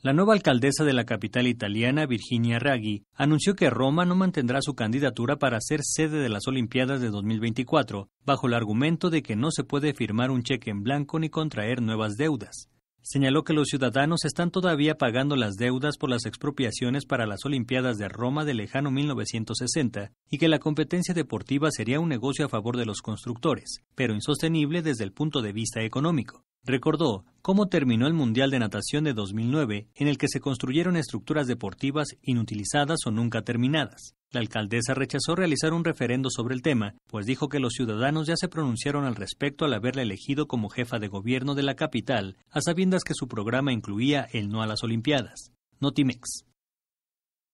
La nueva alcaldesa de la capital italiana, Virginia Raggi, anunció que Roma no mantendrá su candidatura para ser sede de las Olimpiadas de 2024, bajo el argumento de que no se puede firmar un cheque en blanco ni contraer nuevas deudas. Señaló que los ciudadanos están todavía pagando las deudas por las expropiaciones para las Olimpiadas de Roma de lejano 1960 y que la competencia deportiva sería un negocio a favor de los constructores, pero insostenible desde el punto de vista económico. Recordó cómo terminó el Mundial de Natación de 2009, en el que se construyeron estructuras deportivas inutilizadas o nunca terminadas. La alcaldesa rechazó realizar un referendo sobre el tema, pues dijo que los ciudadanos ya se pronunciaron al respecto al haberla elegido como jefa de gobierno de la capital, a sabiendas que su programa incluía el no a las Olimpiadas. Notimex.